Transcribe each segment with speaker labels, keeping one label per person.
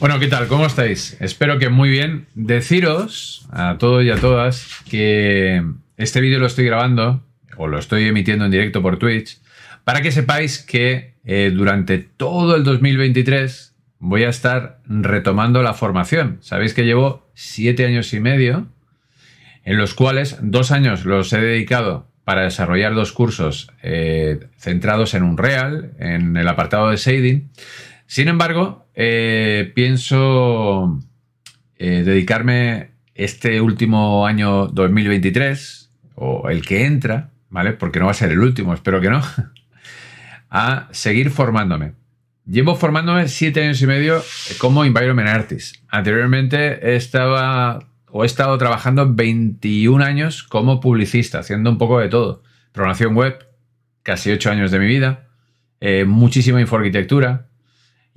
Speaker 1: Bueno, ¿qué tal? ¿Cómo estáis? Espero que muy bien. Deciros a todos y a todas que este vídeo lo estoy grabando o lo estoy emitiendo en directo por Twitch para que sepáis que eh, durante todo el 2023 voy a estar retomando la formación. Sabéis que llevo siete años y medio en los cuales dos años los he dedicado para desarrollar dos cursos eh, centrados en un real en el apartado de shading. Sin embargo, eh, pienso eh, dedicarme este último año 2023, o el que entra, ¿vale? Porque no va a ser el último, espero que no, a seguir formándome. Llevo formándome siete años y medio como Environment Artist. Anteriormente estaba o he estado trabajando 21 años como publicista, haciendo un poco de todo. Programación web, casi ocho años de mi vida, eh, muchísima infoarquitectura,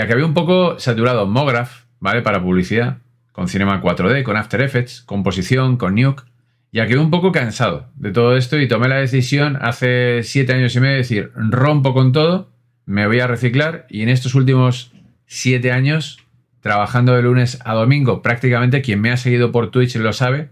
Speaker 1: que había un poco saturado Mograph, ¿vale? Para publicidad, con Cinema 4D, con After Effects, composición, con Nuke. que había un poco cansado de todo esto y tomé la decisión hace siete años y medio de decir, rompo con todo, me voy a reciclar y en estos últimos siete años, trabajando de lunes a domingo, prácticamente quien me ha seguido por Twitch lo sabe,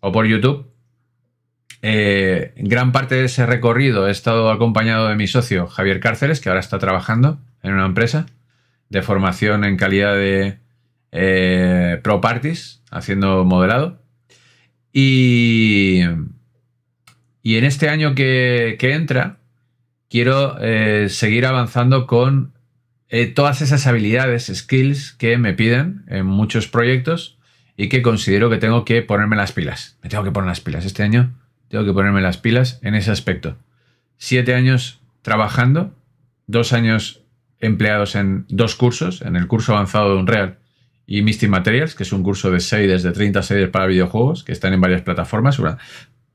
Speaker 1: o por YouTube, eh, gran parte de ese recorrido he estado acompañado de mi socio Javier Cárceles, que ahora está trabajando en una empresa de formación en calidad de eh, Pro Parties, haciendo modelado. Y, y en este año que, que entra, quiero eh, seguir avanzando con eh, todas esas habilidades, skills que me piden en muchos proyectos y que considero que tengo que ponerme las pilas. Me tengo que poner las pilas. Este año tengo que ponerme las pilas en ese aspecto. Siete años trabajando, dos años empleados en dos cursos, en el curso avanzado de Unreal y Misty Materials, que es un curso de shaders, de 30 series para videojuegos, que están en varias plataformas.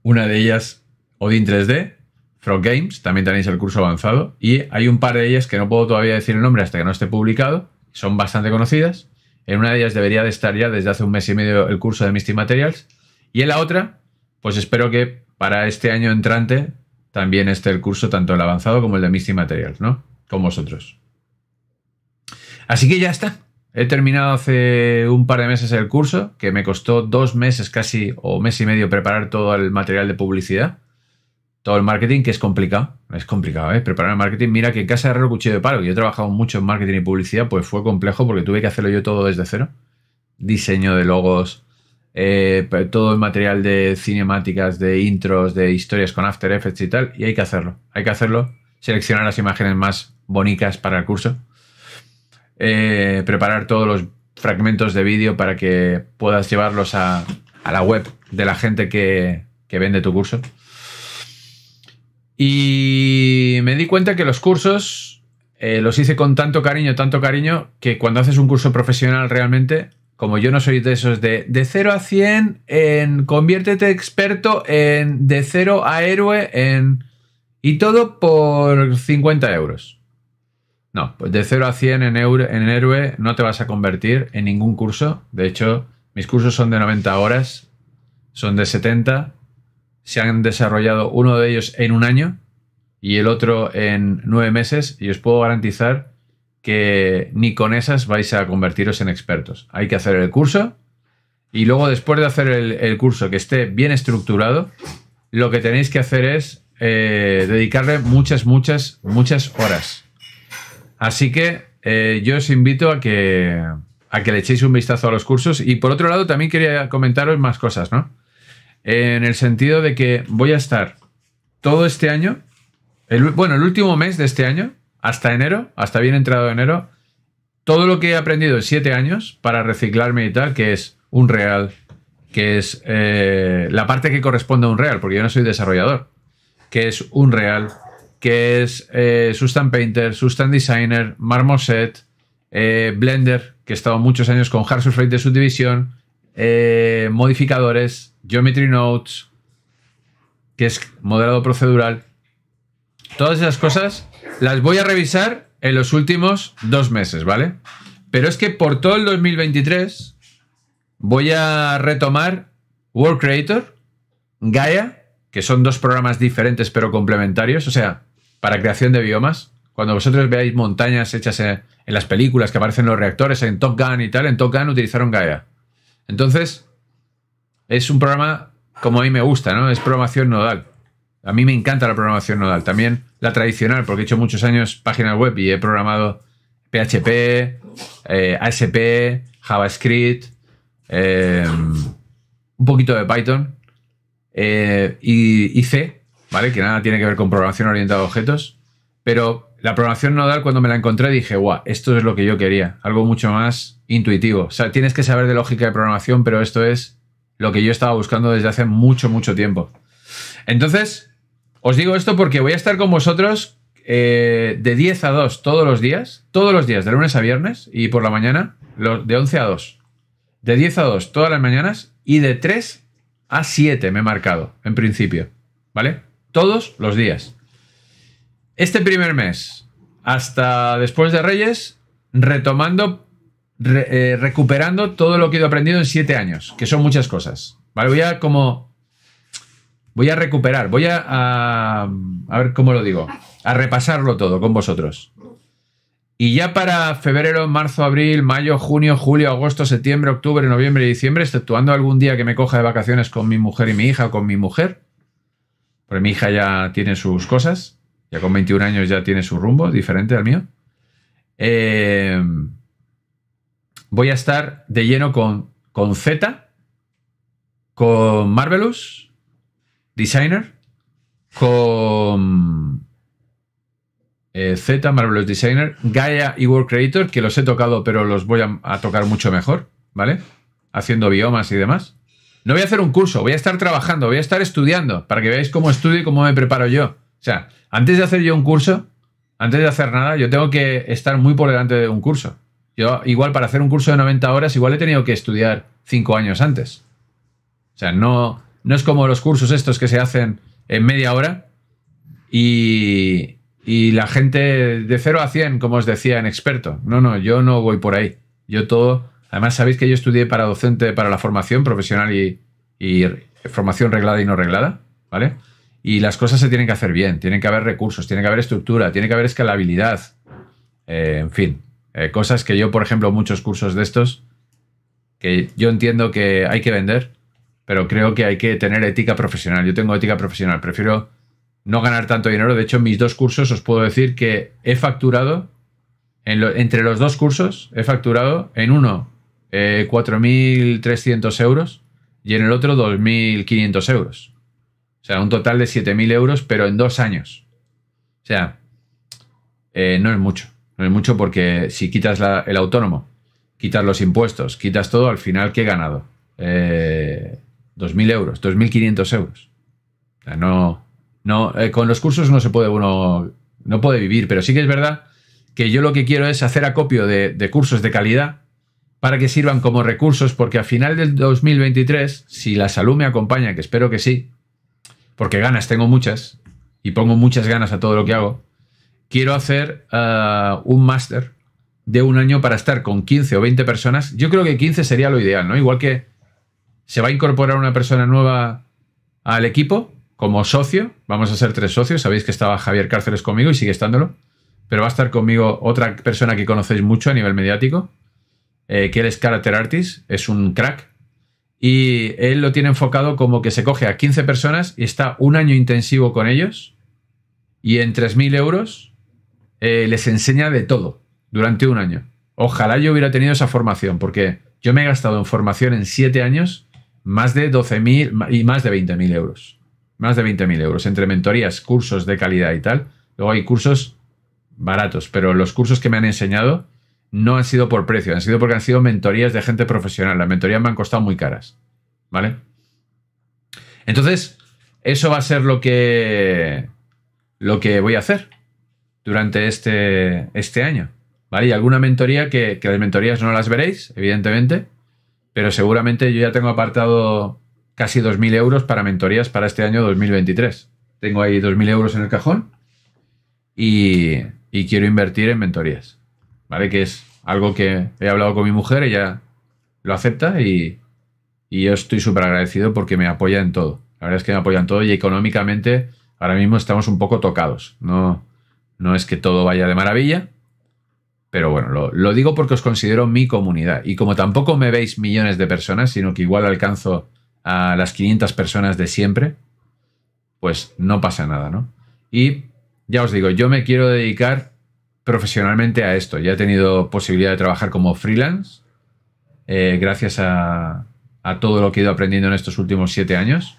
Speaker 1: Una, de ellas, Odin 3D, Frog Games, también tenéis el curso avanzado. Y hay un par de ellas que no puedo todavía decir el nombre hasta que no esté publicado, son bastante conocidas. En una de ellas debería de estar ya desde hace un mes y medio el curso de Misty Materials. Y en la otra, pues espero que para este año entrante también esté el curso, tanto el avanzado como el de Misty Materials, ¿no? Con vosotros. Así que ya está. He terminado hace un par de meses el curso, que me costó dos meses casi o mes y medio preparar todo el material de publicidad. Todo el marketing, que es complicado. Es complicado, ¿eh? Preparar el marketing. Mira que en casa de el Cuchillo de Palo, yo he trabajado mucho en marketing y publicidad, pues fue complejo porque tuve que hacerlo yo todo desde cero. Diseño de logos, eh, todo el material de cinemáticas, de intros, de historias con After Effects y tal. Y hay que hacerlo. Hay que hacerlo. Seleccionar las imágenes más bonitas para el curso eh, preparar todos los fragmentos de vídeo para que puedas llevarlos a, la web de la gente que, vende tu curso. Y me di cuenta que los cursos eh, los hice con tanto cariño, tanto cariño, que cuando haces un curso profesional realmente, como yo no soy de esos de, de 0 a 100, en conviértete experto, en de 0 a héroe, en... Y todo por 50 euros. No, pues de 0 a 100 en, en héroe no te vas a convertir en ningún curso. De hecho, mis cursos son de 90 horas, son de 70. Se han desarrollado uno de ellos en un año y el otro en nueve meses. Y os puedo garantizar que ni con esas vais a convertiros en expertos. Hay que hacer el curso y luego después de hacer el, curso que esté bien estructurado, lo que tenéis que hacer es eh, dedicarle muchas, muchas, muchas horas. Así que eh, yo os invito a que, a que le echéis un vistazo a los cursos. Y por otro lado, también quería comentaros más cosas, ¿no? En el sentido de que voy a estar todo este año, bueno, el último mes de este año, hasta enero, hasta bien entrado enero, todo lo que he aprendido en siete años para reciclarme y tal, que es un real, que es eh, la parte que corresponde a un real, porque yo no soy desarrollador, que es un real, que es eh, Sustan Painter, Sustan Designer, Marmoset, eh, Blender, que he estado muchos años con Hard Surface de subdivisión... Eh, modificadores, Geometry Notes, que es modelado procedural. Todas esas cosas las voy a revisar en los últimos dos meses, ¿vale? Pero es que por todo el 2023 voy a retomar World Creator, Gaia, que son dos programas diferentes pero complementarios. O sea, para creación de biomas. Cuando vosotros veáis montañas hechas en, las películas que aparecen los reactores, en Top Gun y tal, en Top Gun utilizaron Gaia. Entonces, es un programa como a mí me gusta, ¿no? Es programación nodal. A mí me encanta la programación nodal. También la tradicional, porque he hecho muchos años páginas web y he programado PHP, ASP, eh, JavaScript, eh, un poquito de Python eh, y, C. ¿vale? Que nada tiene que ver con programación orientada a objetos, pero la programación nodal cuando me la encontré dije, guau, esto es lo que yo quería, algo mucho más intuitivo. O sea, tienes que saber de lógica de programación, pero esto es lo que yo estaba buscando desde hace mucho, mucho tiempo. Entonces, os digo esto porque voy a estar con vosotros eh, de 10 a 2 todos los días, todos los días, de lunes a viernes y por la mañana, de 11 a 2. De 10 a 2 todas las mañanas y de 3 a 7 me he marcado, en principio. ¿Vale? todos los días. Este primer mes, hasta después de Reyes, retomando, eh, recuperando todo lo que he aprendido en siete años, que son muchas cosas. Vale, voy a como... Voy a recuperar, voy a... A, ver cómo lo digo. A repasarlo todo con vosotros. Y ya para febrero, marzo, abril, mayo, junio, julio, agosto, septiembre, octubre, noviembre y diciembre, exceptuando algún día que me coja de vacaciones con mi mujer y mi hija o con mi mujer, Remija mi hija ya tiene sus cosas, ya con 21 años ya tiene su rumbo diferente al mío. Eh, voy a estar de lleno con, con Z, con Marvelous, Designer, con eh, Z, Marvelous Designer, Gaia y World Creator, que los he tocado, pero los voy a tocar mucho mejor, ¿vale? Haciendo biomas y demás no voy a hacer un curso, voy a estar trabajando, voy a estar estudiando, para que veáis cómo estudio y cómo me preparo yo. O sea, antes de hacer yo un curso, antes de hacer nada, yo tengo que estar muy por delante de un curso. Yo, igual para hacer un curso de 90 horas, igual he tenido que estudiar 5 años antes. O sea, no, no es como los cursos estos que se hacen en media hora y, y la gente de 0 a 100, como os decía, en experto. No, no, yo no voy por ahí. Yo todo Además, sabéis que yo estudié para docente para la formación profesional y, formación reglada y no reglada, ¿vale? Y las cosas se tienen que hacer bien, tienen que haber recursos, tiene que haber estructura, tiene que haber escalabilidad, eh, en fin, eh, cosas que yo, por ejemplo, muchos cursos de estos, que yo entiendo que hay que vender, pero creo que hay que tener ética profesional. Yo tengo ética profesional, prefiero no ganar tanto dinero. De hecho, en mis dos cursos os puedo decir que he facturado, entre los dos cursos, he facturado en uno eh, 4.300 euros y en el otro 2.500 euros. O sea, un total de 7.000 euros, pero en dos años. O sea, eh, no es mucho. No es mucho porque si quitas el autónomo, quitas los impuestos, quitas todo, al final, ¿qué he ganado? Eh, 2.000 euros, 2.500 euros. O sea, no, no, eh, con los cursos no se puede uno, no puede vivir, pero sí que es verdad que yo lo que quiero es hacer acopio de cursos de calidad para que sirvan como recursos, porque a final del 2023, si la salud me acompaña, que espero que sí, porque ganas tengo muchas y pongo muchas ganas a todo lo que hago, quiero hacer eh, un máster de un año para estar con 15 o 20 personas. Yo creo que 15 sería lo ideal, ¿no? Igual que se va a incorporar una persona nueva al equipo como socio, vamos a ser tres socios, sabéis que estaba Javier Cárceles conmigo y sigue estándolo, pero va a estar conmigo otra persona que conocéis mucho a nivel mediático, eh, que él es character artist, es un crack, y él lo tiene enfocado como que se coge a 15 personas y está un año intensivo con ellos y en 3.000 euros eh, les enseña de todo durante un año. Ojalá yo hubiera tenido esa formación, porque yo me he gastado en formación en 7 años más de 12.000 y más de 20.000 euros. Más de 20.000 euros entre mentorías, cursos de calidad y tal. Luego hay cursos baratos, pero los cursos que me han enseñado no han sido por precio, han sido porque han sido mentorías de gente profesional. Las mentorías me han costado muy caras. ¿Vale? Entonces, eso va a ser lo que, lo que voy a hacer durante este, este año. ¿Vale? Y alguna mentoría que, que las mentorías no las veréis, evidentemente, pero seguramente yo ya tengo apartado casi 2.000 euros para mentorías para este año 2023. Tengo ahí 2.000 euros en el cajón y quiero invertir en mentorías. Que es algo que he hablado con mi mujer, ella lo acepta y, yo estoy súper agradecido porque me apoya en todo. La verdad es que me apoya en todo y económicamente ahora mismo estamos un poco tocados. No, no es que todo vaya de maravilla, pero bueno, lo, lo, digo porque os considero mi comunidad. Y como tampoco me veis millones de personas, sino que igual alcanzo a las 500 personas de siempre, pues no pasa nada, ¿no? Y ya os digo, yo me quiero dedicar profesionalmente a esto. Ya he tenido posibilidad de trabajar como freelance, eh, gracias a, todo lo que he ido aprendiendo en estos últimos siete años,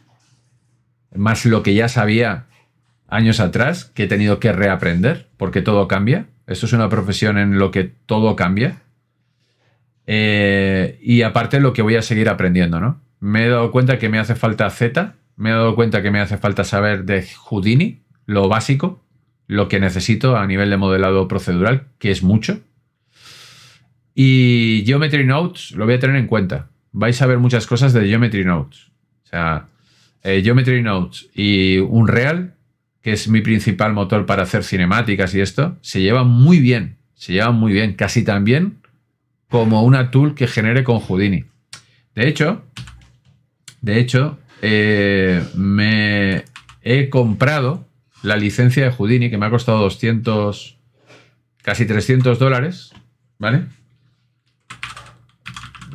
Speaker 1: más lo que ya sabía años atrás, que he tenido que reaprender, porque todo cambia. Esto es una profesión en lo que todo cambia. Eh, y aparte lo que voy a seguir aprendiendo, ¿no? Me he dado cuenta que me hace falta Z, me he dado cuenta que me hace falta saber de Houdini, lo básico, lo que necesito a nivel de modelado procedural, que es mucho. Y Geometry Notes lo voy a tener en cuenta. Vais a ver muchas cosas de Geometry Notes. O sea, eh, Geometry Notes y Unreal, que es mi principal motor para hacer cinemáticas y esto, se llevan muy bien. Se llevan muy bien, casi tan bien como una tool que genere con Houdini. De hecho, de hecho, eh, me he comprado la licencia de Houdini, que me ha costado 200, casi 300 dólares, ¿vale?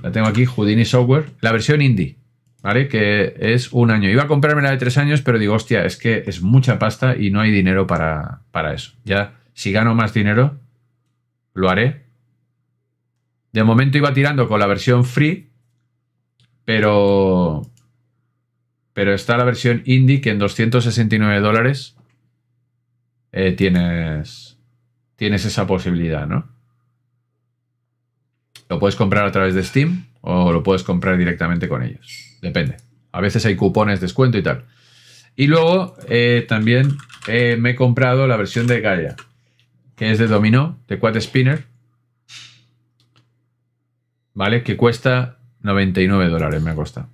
Speaker 1: La tengo aquí, Houdini Software, la versión indie, ¿vale? Que es un año. Iba a comprarme la de tres años, pero digo, hostia, es que es mucha pasta y no hay dinero para, para eso. Ya, si gano más dinero, lo haré. De momento iba tirando con la versión free, pero pero está la versión indie que en 269 dólares eh, tienes, tienes esa posibilidad, ¿no? Lo puedes comprar a través de Steam o lo puedes comprar directamente con ellos. Depende. A veces hay cupones, descuento y tal. Y luego eh, también eh, me he comprado la versión de Gaia, que es de Domino, de Quad Spinner. ¿Vale? Que cuesta 99 dólares, me ha costado.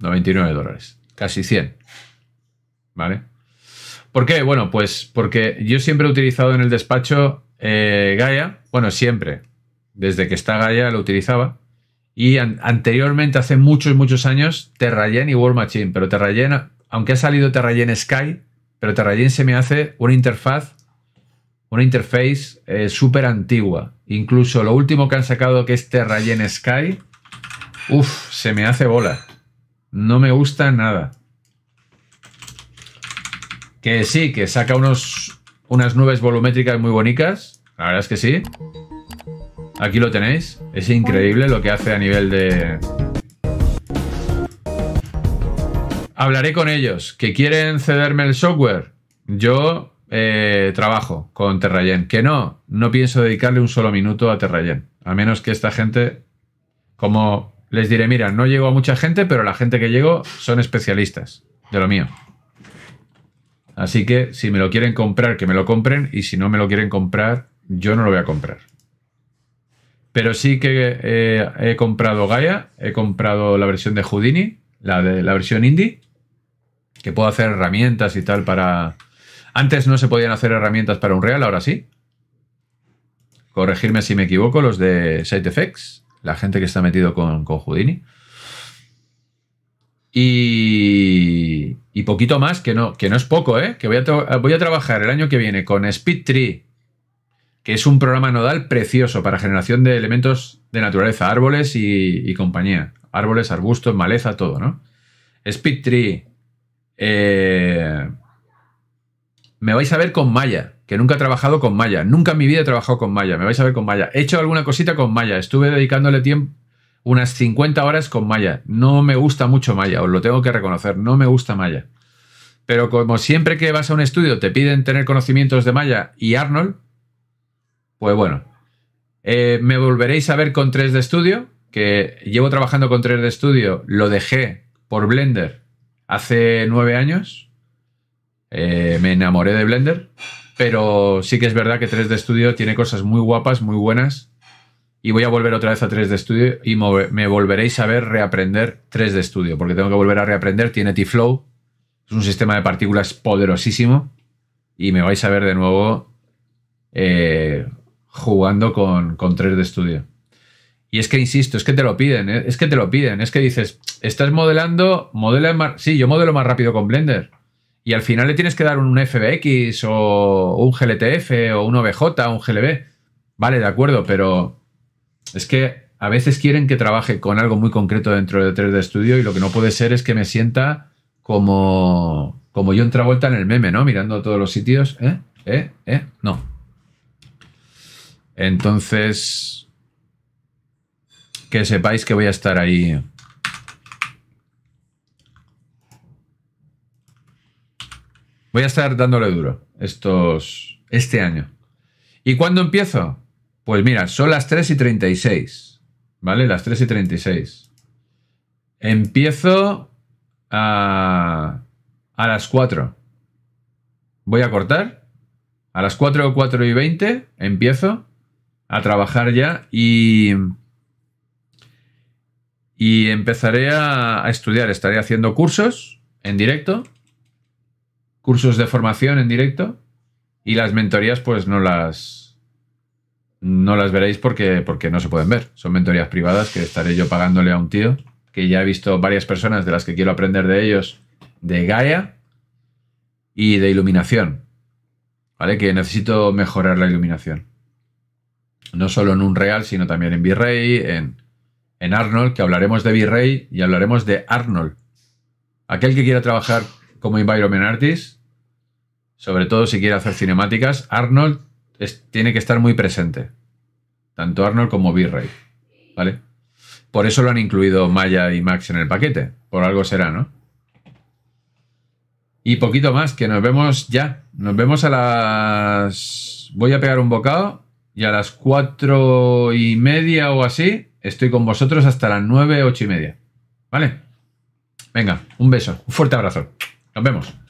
Speaker 1: 99 dólares. Casi 100. ¿Vale? ¿Por qué? Bueno, pues porque yo siempre he utilizado en el despacho eh, Gaia, bueno, siempre, desde que está Gaia lo utilizaba. Y anteriormente, hace muchos, muchos años, Terrayen y War Machine, pero Terrayen, aunque ha salido Terrayen Sky, pero Terrayen se me hace una interfaz, una interface eh, súper antigua. Incluso lo último que han sacado que es Terrayen Sky, uff, se me hace bola. No me gusta nada. Que sí, que saca unos, unas nubes volumétricas muy bonitas. La verdad es que sí. Aquí lo tenéis. Es increíble lo que hace a nivel de... Hablaré con ellos. ¿Que quieren cederme el software? Yo eh, trabajo con Terrayen. Que no, no pienso dedicarle un solo minuto a Terrayen. A menos que esta gente, como les diré, mira, no llego a mucha gente, pero la gente que llego son especialistas de lo mío. Así que si me lo quieren comprar, que me lo compren y si no me lo quieren comprar, yo no lo voy a comprar. Pero sí que eh, he comprado Gaia, he comprado la versión de Houdini, la, de, la versión indie, que puedo hacer herramientas y tal para... Antes no se podían hacer herramientas para un real, ahora sí. Corregirme si me equivoco, los de SiteFX, la gente que está metido con, con Houdini. Y y poquito más, que no, que no es poco, ¿eh? que voy a, voy a trabajar el año que viene con SpeedTree, que es un programa nodal precioso para generación de elementos de naturaleza, árboles y, compañía. Árboles, arbustos, maleza, todo, ¿no? Speed eh, me vais a ver con Maya, que nunca he trabajado con Maya. Nunca en mi vida he trabajado con Maya. Me vais a ver con Maya. He hecho alguna cosita con Maya. Estuve dedicándole tiempo unas 50 horas con Maya. No me gusta mucho Maya, os lo tengo que reconocer, no me gusta Maya. Pero como siempre que vas a un estudio te piden tener conocimientos de Maya y Arnold, pues bueno, eh, me volveréis a ver con 3D Studio, que llevo trabajando con 3D Studio, lo dejé por Blender hace nueve años. Eh, me enamoré de Blender, pero sí que es verdad que 3D Studio tiene cosas muy guapas, muy buenas, y voy a volver otra vez a 3D Studio y me volveréis a ver reaprender 3D Studio, porque tengo que volver a reaprender. Tiene T-Flow, es un sistema de partículas poderosísimo y me vais a ver de nuevo eh, jugando con, con 3D Studio. Y es que, insisto, es que te lo piden, ¿eh? es que te lo piden, es que dices, estás modelando, modela más... Sí, yo modelo más rápido con Blender. Y al final le tienes que dar un FBX o un GLTF o un OBJ, o un GLB. Vale, de acuerdo, pero es que a veces quieren que trabaje con algo muy concreto dentro de 3D Studio y lo que no puede ser es que me sienta como, yo entra vuelta en el meme, ¿no? Mirando todos los sitios. ¿Eh? ¿Eh? ¿Eh? No. Entonces, que sepáis que voy a estar ahí. Voy a estar dándole duro estos, este año. ¿Y cuándo empiezo? Pues mira, son las 3 y 36. ¿Vale? Las 3 y 36. Empiezo a, a las 4. Voy a cortar. A las 4 o 4 y 20 empiezo a trabajar ya y. Y empezaré a, a estudiar. Estaré haciendo cursos en directo. Cursos de formación en directo. Y las mentorías, pues no las no las veréis porque, porque no se pueden ver. Son mentorías privadas que estaré yo pagándole a un tío que ya he visto varias personas de las que quiero aprender de ellos de Gaia y de iluminación. ¿Vale? Que necesito mejorar la iluminación. No solo en Unreal. sino también en Virrey, en, en Arnold, que hablaremos de Virrey y hablaremos de Arnold. Aquel que quiera trabajar como environment artist, sobre todo si quiere hacer cinemáticas, Arnold tiene que estar muy presente. Tanto Arnold como Virrey. ¿Vale? Por eso lo han incluido Maya y Max en el paquete. Por algo será, ¿no? Y poquito más, que nos vemos ya. Nos vemos a las. Voy a pegar un bocado y a las cuatro y media o así estoy con vosotros hasta las nueve, ocho y media. ¿Vale? Venga, un beso, un fuerte abrazo. Nos vemos.